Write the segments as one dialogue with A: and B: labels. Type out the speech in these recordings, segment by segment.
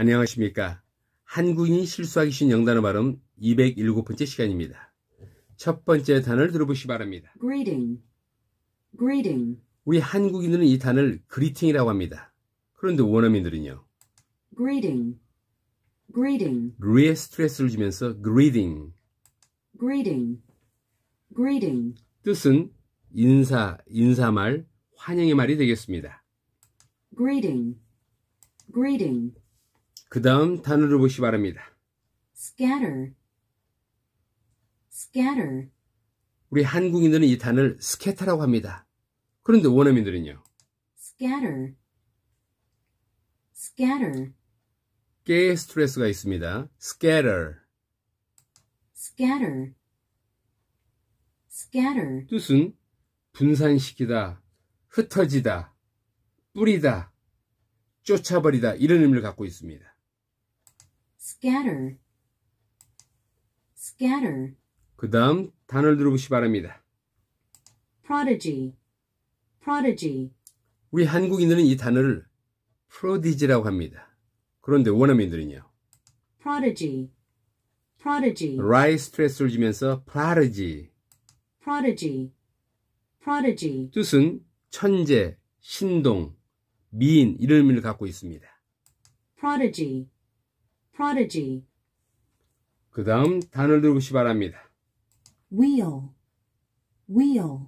A: 안녕하십니까. 한국인이 실수하기 쉬운 영단어 발음 207번째 시간입니다. 첫 번째 단어를 들어보시기 바랍니다.
B: greeting, greeting,
A: 우리 한국인들은 이 단어를 그리팅이라고 합니다. 그런데 원어민들은요.
B: greeting, greeting,
A: 루에 스트레스를 주면서 greeting
B: greeting, greeting,
A: 뜻은 인사, 인사말, 환영의 말이 되겠습니다.
B: greeting, greeting.
A: 그 다음 단어를 보시 바랍니다.
B: scatter, scatter.
A: 우리 한국인들은 이 단어를 스케타라고 합니다. 그런데 원어민들은요.
B: scatter, scatter.
A: 깨 스트레스가 있습니다. scatter,
B: scatter, scatter.
A: 뜻은 분산시키다, 흩어지다, 뿌리다, 쫓아버리다 이런 의미를 갖고 있습니다.
C: scatter, scatter.
A: 그 다음 단어를 들어보시 바랍니다.
C: prodigy, prodigy.
A: 우리 한국인들은 이 단어를 prodigy라고 합니다. 그런데 원어민들은요.
C: prodigy, prodigy.
A: 라이 스트레스를 주면서 prodigy,
C: prodigy, prodigy.
A: 뜻은 천재, 신동, 미인 이런 의미를 갖고 있습니다.
C: prodigy,
D: prodigy.
A: 그 다음 단을 들으시 바랍니다.
D: wheel, wheel.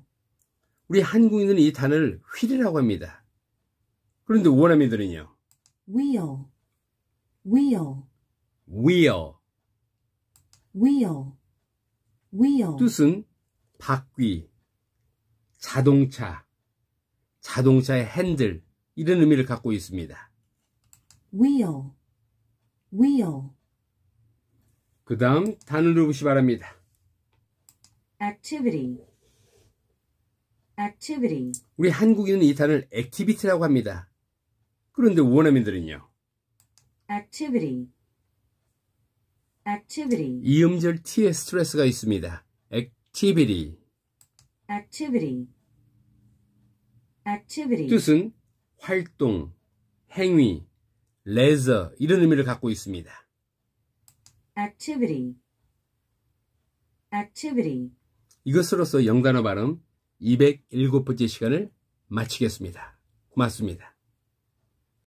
A: 우리 한국인은 이 단을 휠이라고 합니다. 그런데 원어민들은요.
D: wheel, wheel.
A: wheel. wheel, wheel. 뜻은 바퀴, 자동차, 자동차의 핸들 이런 의미를 갖고 있습니다.
D: wheel, wheel.
A: 그 다음 단어를 보시 바랍니다.
E: activity activity
A: 우리 한국인은 이 단어를 activity라고 합니다. 그런데 원어민들은요.
E: activity activity
A: 이음절 t에 스트레스가 있습니다. activity
E: activity activity
A: 뜻은 활동, 행위, 레저 이런 의미를 갖고 있습니다.
E: activity activity
A: 이것으로서 영단어 발음 207번째 시간을 마치겠습니다. 고맙습니다.